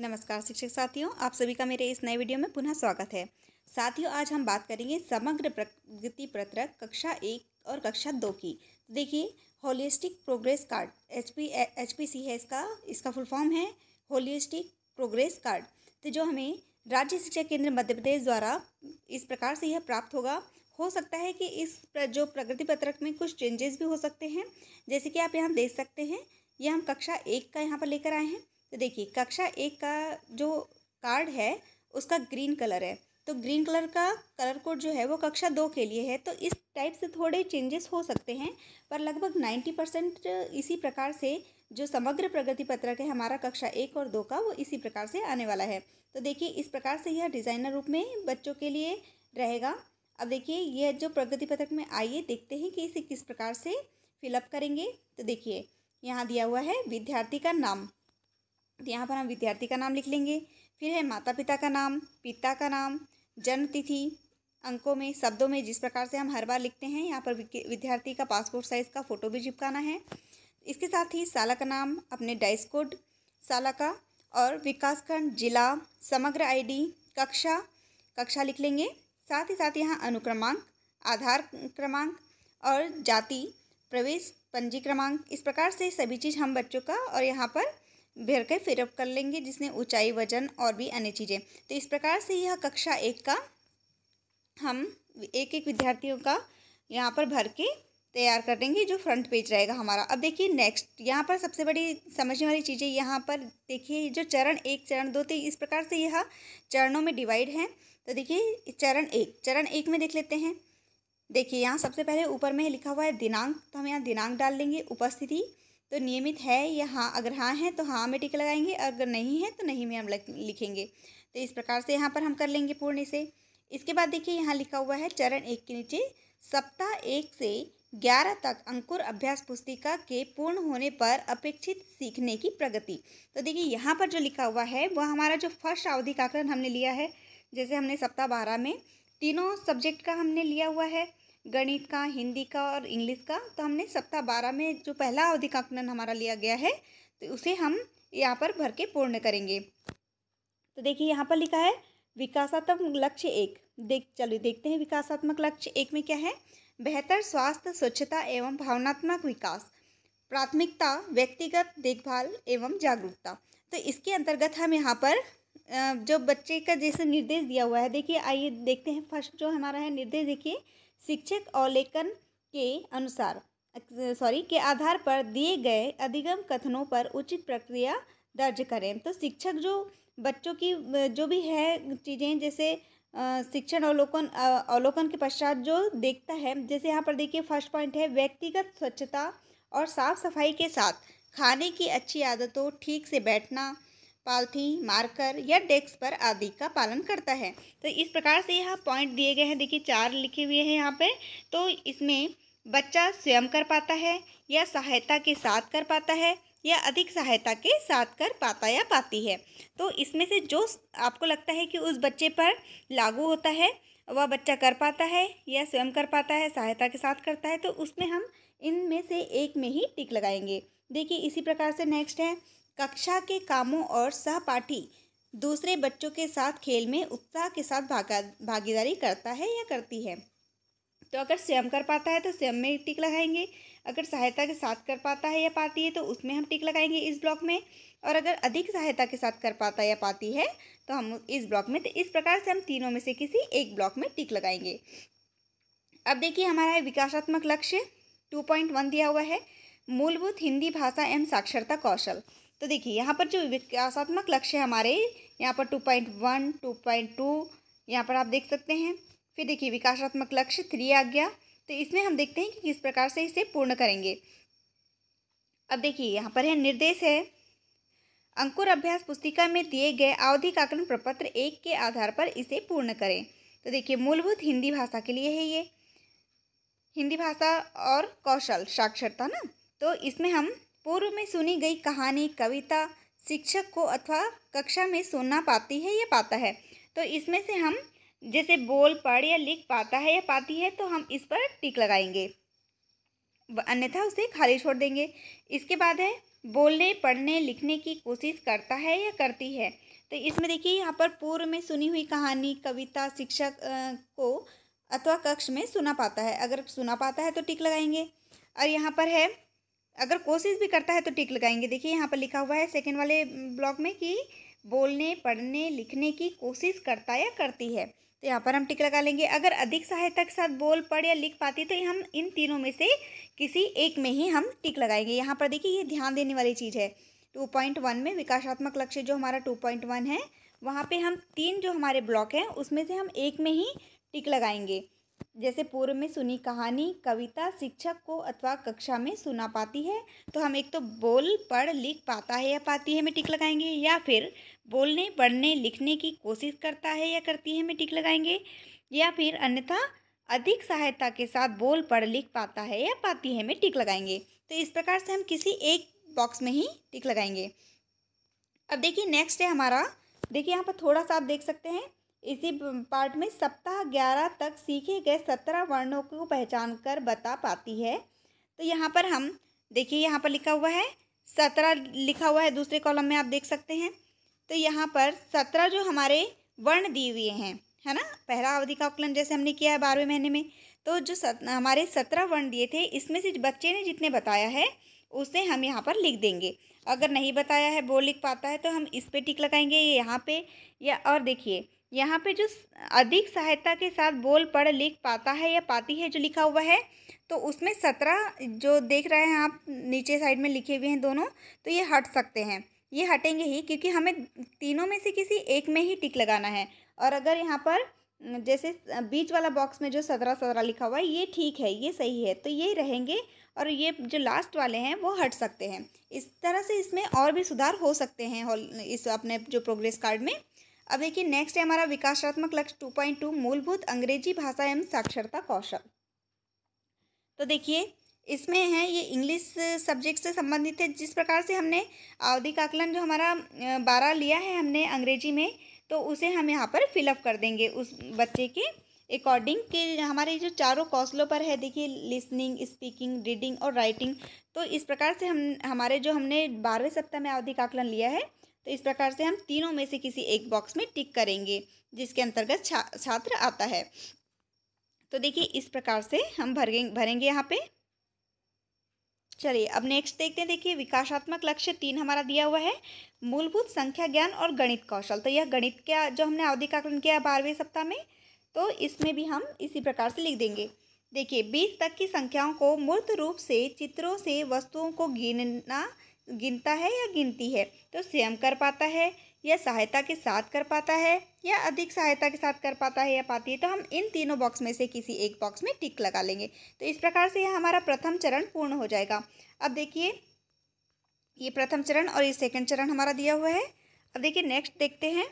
नमस्कार शिक्षक साथियों आप सभी का मेरे इस नए वीडियो में पुनः स्वागत है साथियों आज हम बात करेंगे समग्र प्रगति पत्रक कक्षा एक और कक्षा दो की तो देखिए holistic progress card H P H P C है इसका इसका फुल फॉर्म है होलिस्टिक प्रोग्रेस कार्ड तो जो हमें राज्य शिक्षा केंद्र मध्य प्रदेश द्वारा इस प्रकार से यह प्राप्त होगा हो सकता है कि इस जो प्रगति पत्रक में कुछ चेंजेस भी हो सकते हैं जैसे कि आप यहाँ देख सकते हैं यह हम कक्षा एक का यहाँ पर लेकर आए हैं तो देखिए कक्षा एक का जो कार्ड है उसका ग्रीन कलर है तो ग्रीन कलर का कलर कोड जो है वो कक्षा दो के लिए है तो इस टाइप से थोड़े चेंजेस हो सकते हैं पर लगभग नाइन्टी परसेंट इसी प्रकार से जो समग्र प्रगति पत्रक है हमारा कक्षा एक और दो का वो इसी प्रकार से आने वाला है तो देखिए इस प्रकार से यह डिज़ाइनर रूप में बच्चों के लिए रहेगा अब देखिए यह जो प्रगति पत्रक में आइए देखते हैं कि इसे किस प्रकार से फिलअप करेंगे तो देखिए यहाँ दिया हुआ है विद्यार्थी का नाम तो यहाँ पर हम विद्यार्थी का नाम लिख लेंगे फिर है माता पिता का नाम पिता का नाम जन्म तिथि अंकों में शब्दों में जिस प्रकार से हम हर बार लिखते हैं यहाँ पर विद्यार्थी का पासपोर्ट साइज़ का फ़ोटो भी चिपकाना है इसके साथ ही साला का नाम अपने डाइस कोड साला का और विकासखंड जिला समग्र आईडी कक्षा कक्षा लिख लेंगे साथ ही साथ यहाँ अनुक्रमांक आधार क्रमांक और जाति प्रवेश पंजीक्रमांक इस प्रकार से सभी चीज़ हम बच्चों का और यहाँ पर भर के फिर कर लेंगे जिसमें ऊंचाई वजन और भी अन्य चीज़ें तो इस प्रकार से यह कक्षा एक का हम एक एक विद्यार्थियों का यहाँ पर भर के तैयार कर देंगे जो फ्रंट पेज रहेगा हमारा अब देखिए नेक्स्ट यहाँ पर सबसे बड़ी समझने वाली चीज़ें यहाँ पर देखिए जो चरण एक चरण दो तीन तो इस प्रकार से यह चरणों में डिवाइड है तो देखिए चरण एक चरण एक में देख लेते हैं देखिए यहाँ सबसे पहले ऊपर में लिखा हुआ है दिनांक तो हम यहाँ दिनांक डाल देंगे उपस्थिति तो नियमित है या हाँ अगर हाँ है तो हाँ में टिक लगाएंगे अगर नहीं है तो नहीं में हम लिखेंगे तो इस प्रकार से यहाँ पर हम कर लेंगे पूर्ण इसे इसके बाद देखिए यहाँ लिखा हुआ है चरण एक के नीचे सप्ताह एक से ग्यारह तक अंकुर अभ्यास पुस्तिका के पूर्ण होने पर अपेक्षित सीखने की प्रगति तो देखिए यहाँ पर जो लिखा हुआ है वह हमारा जो फर्स्ट अवधिक आकलन हमने लिया है जैसे हमने सप्ताह बारह में तीनों सब्जेक्ट का हमने लिया हुआ है गणित का हिंदी का और इंग्लिश का तो हमने सप्ताह बारह में जो पहला अवधिकांकन हमारा लिया गया है तो उसे हम यहाँ पर भर के पूर्ण करेंगे तो देखिए यहाँ पर लिखा है विकासात्मक लक्ष्य एक देख चलिए देखते हैं विकासात्मक लक्ष्य एक में क्या है बेहतर स्वास्थ्य स्वच्छता एवं भावनात्मक विकास प्राथमिकता व्यक्तिगत देखभाल एवं जागरूकता तो इसके अंतर्गत हम यहाँ पर जो बच्चे का जैसे निर्देश दिया हुआ है देखिए आइए देखते हैं फर्स्ट जो हमारा है निर्देश देखिए शिक्षक अवलेखन के अनुसार सॉरी के आधार पर दिए गए अधिगम कथनों पर उचित प्रक्रिया दर्ज करें तो शिक्षक जो बच्चों की जो भी है चीज़ें जैसे शिक्षण अवलोकन अवलोकन के पश्चात जो देखता है जैसे यहाँ पर देखिए फर्स्ट पॉइंट है व्यक्तिगत स्वच्छता और साफ सफाई के साथ खाने की अच्छी आदतों ठीक से बैठना पालथी मार्कर या डेस्क पर आदि का पालन करता है तो इस प्रकार से यहाँ पॉइंट दिए गए हैं देखिए चार लिखे हुए हैं यहाँ पे तो इसमें बच्चा स्वयं कर पाता है या सहायता के साथ कर पाता है या अधिक सहायता के साथ कर पाता या पाती है तो इसमें से जो आपको लगता है कि उस बच्चे पर लागू होता है वह बच्चा कर पाता है या स्वयं कर पाता है सहायता के साथ करता है तो उसमें हम इनमें से एक में ही टिक लगाएंगे देखिए इसी प्रकार से नेक्स्ट है कक्षा के कामों और सहपाठी दूसरे बच्चों के साथ खेल में उत्साह के साथ भागीदारी करता है या करती है तो अगर स्वयं कर पाता है तो स्वयं में टिक लगाएंगे अगर सहायता के साथ कर पाता है या पाती है तो उसमें हम टिक लगाएंगे इस ब्लॉक में और अगर अधिक सहायता के साथ कर पाता या पाती है तो हम इस ब्लॉक में तो इस प्रकार से हम तीनों में से किसी एक ब्लॉक में टिक लगाएंगे अब देखिए हमारा है विकासात्मक लक्ष्य टू पॉइंट वन दिया हुआ है मूलभूत हिंदी भाषा एवं साक्षरता कौशल तो देखिए यहाँ पर जो विकासात्मक लक्ष्य हमारे यहाँ पर two point one two point two यहाँ पर आप देख सकते हैं फिर देखिए विकासात्मक लक्ष्य थ्री आ गया तो इसमें हम देखते हैं कि किस प्रकार से इसे पूर्ण करेंगे अब देखिए यहाँ पर है निर्देश है अंकुर अभ्यास पुस्तिका में दिए गए आवधिक आकलन प्रपत्र एक के आधार पर इसे पूर्ण करें तो देखिए मूलभूत हिंदी भाषा के लिए है ये हिंदी भाषा और कौशल साक्षरता ना तो इसमें हम पूर्व में सुनी गई कहानी कविता शिक्षक को अथवा कक्षा में सुनना पाती है या पाता है तो इसमें से हम जैसे बोल पढ़ या लिख पाता है या पाती है तो हम इस पर टिक लगाएंगे अन्यथा उसे खाली छोड़ देंगे इसके बाद है बोलने पढ़ने लिखने की कोशिश करता है या करती है तो इसमें देखिए यहाँ पर पूर्व में सुनी हुई कहानी कविता शिक्षक को अथवा कक्ष में सुना पाता है अगर सुना पाता है तो टिक लगाएंगे और यहाँ पर है अगर कोशिश भी करता है तो टिक लगाएंगे देखिए यहाँ पर लिखा हुआ है सेकेंड वाले ब्लॉक में कि बोलने पढ़ने लिखने की कोशिश करता या करती है तो यहाँ पर हम टिक लगा लेंगे अगर अधिक सहायता के साथ बोल पढ़ या लिख पाती तो हम इन तीनों में से किसी एक में ही हम टिक लगाएंगे यहाँ पर देखिए ये ध्यान देने वाली चीज़ है टू पॉइंट वन में विकासात्मक लक्ष्य जो हमारा टू पॉइंट वन है वहाँ पे हम तीन जो हमारे ब्लॉक हैं उसमें से हम एक में ही टिक लगाएंगे जैसे पूर्व में सुनी कहानी कविता शिक्षक को अथवा कक्षा में सुना पाती है तो हम एक तो बोल पढ़ लिख पाता है या पाती है में टिक लगाएंगे या फिर बोलने पढ़ने लिखने की कोशिश करता है या करती है में टिक लगाएंगे या फिर अन्यथा अधिक सहायता के साथ बोल पढ़ लिख पाता है या पाती है में टिक लगाएंगे तो इस प्रकार से हम किसी एक बॉक्स में ही टिक लगाएंगे अब देखिए नेक्स्ट है हमारा देखिए यहाँ पर थोड़ा सा आप देख सकते हैं इसी पार्ट में सप्ताह ग्यारह तक सीखे गए सत्रह वर्णों को पहचान कर बता पाती है तो यहाँ पर हम देखिए यहाँ पर लिखा हुआ है सत्रह लिखा हुआ है दूसरे कॉलम में आप देख सकते हैं तो यहाँ पर सत्रह जो हमारे वर्ण दिए हुए हैं है ना पहला अवधि का आकलन जैसे हमने किया है बारहवें महीने में तो जो सत, हमारे सत्रह वर्ण दिए थे इसमें से बच्चे ने जितने बताया है उसे हम यहाँ पर लिख देंगे अगर नहीं बताया है वो लिख पाता है तो हम इस पर टिक लगाएंगे ये यहाँ पे या और देखिए यहाँ पे जो अधिक सहायता के साथ बोल पढ़ लिख पाता है या पाती है जो लिखा हुआ है तो उसमें सत्रह जो देख रहे हैं आप नीचे साइड में लिखे हुए हैं दोनों तो ये हट सकते हैं ये हटेंगे ही क्योंकि हमें तीनों में से किसी एक में ही टिक लगाना है और अगर यहाँ पर जैसे बीच वाला बॉक्स में जो सत्रह सत्रह लिखा हुआ है ये ठीक है ये सही है तो ये रहेंगे और ये जो लास्ट वाले हैं वो हट सकते हैं इस तरह से इसमें और भी सुधार हो सकते हैं इस अपने जो प्रोग्रेस कार्ड में अब देखिए नेक्स्ट है हमारा विकासात्मक लक्ष्य टू पॉइंट टू मूलभूत अंग्रेजी भाषा एवं साक्षरता कौशल तो देखिए इसमें है ये इंग्लिश सब्जेक्ट से संबंधित है जिस प्रकार से हमने आवधिक आकलन जो हमारा बारह लिया है हमने अंग्रेजी में तो उसे हम यहाँ पर फिलअप कर देंगे उस बच्चे के अकॉर्डिंग के हमारे जो चारों कौशलों पर है देखिए लिसनिंग स्पीकिंग रीडिंग और राइटिंग तो इस प्रकार से हम हमारे जो हमने बारहवें सप्ताह में आवधिक आकलन लिया है तो इस प्रकार से हम तीनों में से किसी एक बॉक्स में टिक करेंगे जिसके अंतर्गत छा छात्र आता है तो देखिए इस प्रकार से हम भरेंगे भरेंगे यहाँ पे चलिए अब नेक्स्ट देखते हैं देखिए विकासात्मक लक्ष्य तीन हमारा दिया हुआ है मूलभूत संख्या ज्ञान और गणित कौशल तो यह गणित का जो हमने आवधिक आकलन किया बारहवें सप्ताह में तो इसमें भी हम इसी प्रकार से लिख देंगे देखिए बीस तक की संख्याओं को मूर्त रूप से चित्रों से वस्तुओं को गिनना गिनता है या गिनती है तो स्वयं कर पाता है या सहायता के साथ कर पाता है या अधिक सहायता के साथ कर पाता है या पाती है तो हम इन तीनों बॉक्स में से किसी एक बॉक्स में टिक लगा लेंगे तो इस प्रकार से यह हमारा प्रथम चरण पूर्ण हो जाएगा अब देखिए ये प्रथम चरण और ये सेकंड चरण हमारा दिया हुआ है अब देखिए नेक्स्ट देखते हैं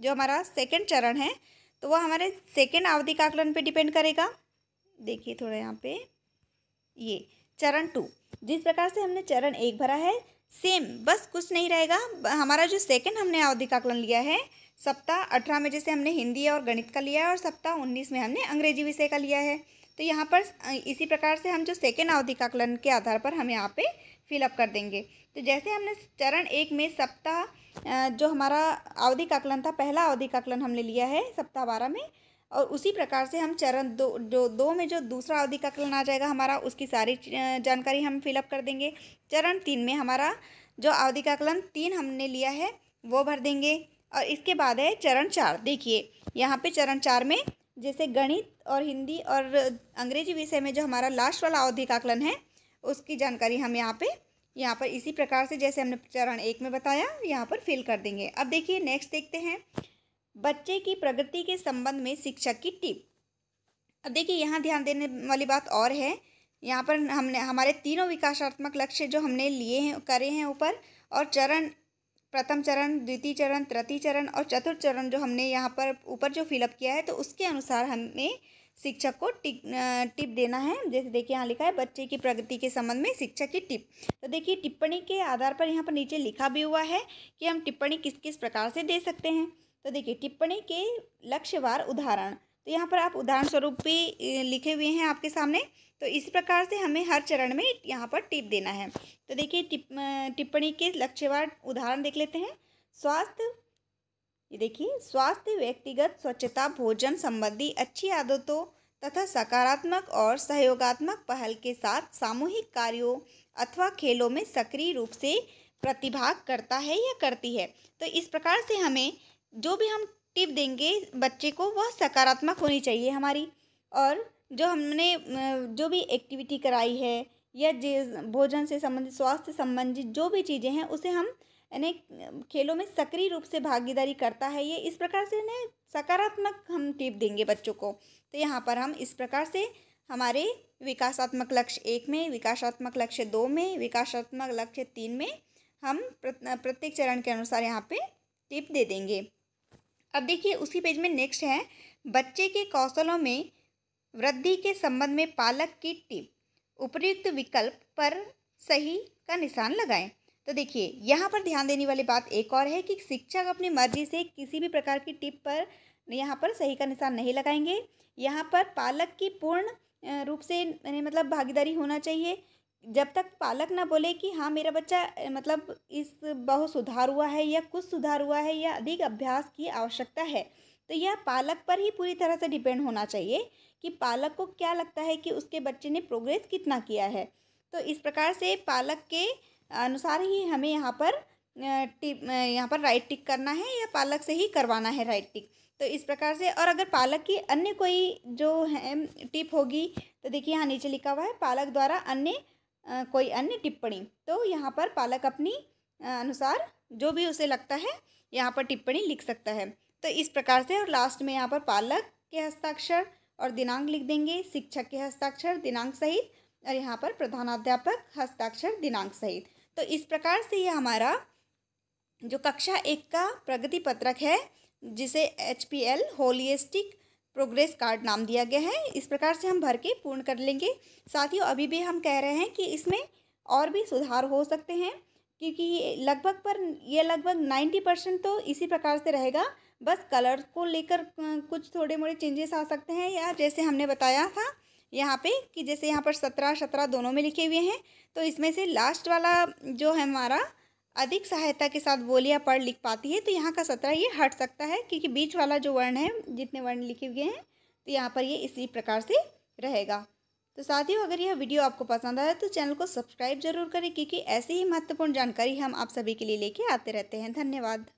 जो हमारा सेकंड चरण है तो वह हमारे सेकंड आवधिक आकलन पे डिपेंड करेगा देखिए थोड़ा यहाँ पे ये चरण टू जिस प्रकार से हमने चरण एक भरा है सेम बस कुछ नहीं रहेगा हमारा जो सेकंड हमने अवधिक आकलन लिया है सप्ताह अठारह में जैसे हमने हिंदी और गणित का लिया है और सप्ताह उन्नीस में हमने अंग्रेजी विषय का लिया है तो यहाँ पर इसी प्रकार से हम जो सेकेंड आकलन के आधार पर हम यहाँ पे फिलअप कर देंगे तो जैसे हमने चरण एक में सप्ताह जो हमारा आकलन था पहला अवधिक आकलन हमने लिया है सप्ताह बारह में और उसी प्रकार से हम चरण दो जो दो में जो दूसरा कलन आ जाएगा हमारा उसकी सारी जानकारी हम फिलअप कर देंगे चरण तीन में हमारा जो कलन तीन हमने लिया है वो भर देंगे और इसके बाद है चरण चार देखिए यहाँ पे चरण चार में जैसे गणित और हिंदी और अंग्रेजी विषय में जो हमारा लास्ट वाला आकलन है उसकी जानकारी हम यहाँ पे यहाँ पर इसी प्रकार से जैसे हमने चरण एक में बताया यहाँ पर फिल कर देंगे अब देखिए नेक्स्ट देखते हैं बच्चे की प्रगति के संबंध में शिक्षक की टिप अब देखिए यहाँ ध्यान देने वाली बात और है यहाँ पर हमने हमारे तीनों विकासात्मक लक्ष्य जो हमने लिए हैं करे हैं ऊपर और चरण प्रथम चरण द्वितीय चरण तृतीय चरण और चतुर्थ चरण जो हमने यहाँ पर ऊपर जो फिलअप किया है तो उसके अनुसार हमने शिक्षक को टिप टिप देना है जैसे देखिए यहाँ लिखा है बच्चे की प्रगति के संबंध में शिक्षक की टिप तो देखिए टिप्पणी के आधार पर यहाँ पर नीचे लिखा भी हुआ है कि हम टिप्पणी किस किस प्रकार से दे सकते हैं तो देखिए टिप्पणी के लक्ष्यवार उदाहरण तो यहाँ पर आप उदाहरण स्वरूप भी लिखे हुए हैं आपके सामने तो इस प्रकार से हमें हर चरण में यहाँ पर टिप देना है तो देखिए टिप टिप्पणी के लक्ष्यवार उदाहरण देख लेते हैं स्वास्थ्य ये देखिए स्वास्थ्य व्यक्तिगत स्वच्छता भोजन संबंधी अच्छी आदतों तथा सकारात्मक और सहयोगात्मक पहल के साथ सामूहिक कार्यों अथवा खेलों में सक्रिय रूप से प्रतिभाग करता है या करती है तो इस प्रकार से हमें जो भी हम टिप देंगे बच्चे को वह सकारात्मक होनी चाहिए हमारी और जो हमने जो भी एक्टिविटी कराई है या भोजन से संबंधित स्वास्थ्य संबंधित जो भी चीज़ें हैं उसे हम यानी खेलों में सक्रिय रूप से भागीदारी करता है ये इस प्रकार से इन्हें सकारात्मक हम टिप देंगे बच्चों को तो यहाँ पर हम इस प्रकार से हमारे विकासात्मक लक्ष्य एक में विकासात्मक लक्ष्य दो में विकासात्मक लक्ष्य तीन में हम प्रत्येक चरण के अनुसार यहाँ पे टिप दे देंगे अब देखिए उसी पेज में नेक्स्ट है बच्चे के कौशलों में वृद्धि के संबंध में पालक की टिप उपयुक्त विकल्प पर सही का निशान लगाएं तो देखिए यहाँ पर ध्यान देने वाली बात एक और है कि शिक्षक अपनी मर्जी से किसी भी प्रकार की टिप पर यहाँ पर सही का निशान नहीं लगाएंगे यहाँ पर पालक की पूर्ण रूप से मतलब भागीदारी होना चाहिए जब तक पालक ना बोले कि हाँ मेरा बच्चा मतलब इस बहुत सुधार हुआ है या कुछ सुधार हुआ है या अधिक अभ्यास की आवश्यकता है तो यह पालक पर ही पूरी तरह से डिपेंड होना चाहिए कि पालक को क्या लगता है कि उसके बच्चे ने प्रोग्रेस कितना किया है तो इस प्रकार से पालक के अनुसार ही हमें यहाँ पर टिप यहाँ पर राइट टिक करना है या पालक से ही करवाना है राइट टिक तो इस प्रकार से और अगर पालक की अन्य कोई जो है टिप होगी तो देखिए यहाँ नीचे लिखा हुआ है पालक द्वारा अन्य कोई अन्य टिप्पणी तो यहाँ पर पालक अपनी अनुसार जो भी उसे लगता है यहाँ पर टिप्पणी लिख सकता है तो इस प्रकार से और लास्ट में यहाँ पर पालक के हस्ताक्षर और दिनांक लिख देंगे शिक्षक के हस्ताक्षर दिनांक सहित और यहाँ पर प्रधानाध्यापक हस्ताक्षर दिनांक सहित तो इस प्रकार से ये हमारा जो कक्षा एक का प्रगति पत्रक है जिसे H P L holistic progress card नाम दिया गया है इस प्रकार से हम भर के पूर्ण कर लेंगे साथियों अभी भी हम कह रहे हैं कि इसमें और भी सुधार हो सकते हैं क्योंकि ये लगभग पर ये लगभग नाइन्टी परसेंट तो इसी प्रकार से रहेगा बस कलर को लेकर कुछ थोड़े मोड़े चेंजेस आ सकते हैं या जैसे हमने बताया था यहाँ पे कि जैसे यहाँ पर सत्रह सत्रह दोनों में लिखे हुए हैं तो इसमें से लास्ट वाला जो है हमारा अधिक सहायता के साथ बोलियाँ पढ़ लिख पाती है तो यहाँ का सत्रह ये हट सकता है क्योंकि बीच वाला जो वर्ण है जितने वर्ण लिखे हुए हैं तो यहाँ पर ये इसी प्रकार से रहेगा तो साथियों अगर यह वीडियो आपको पसंद आया तो चैनल को सब्सक्राइब जरूर करें क्योंकि ऐसी ही महत्वपूर्ण जानकारी हम आप सभी के लिए लेके आते रहते हैं धन्यवाद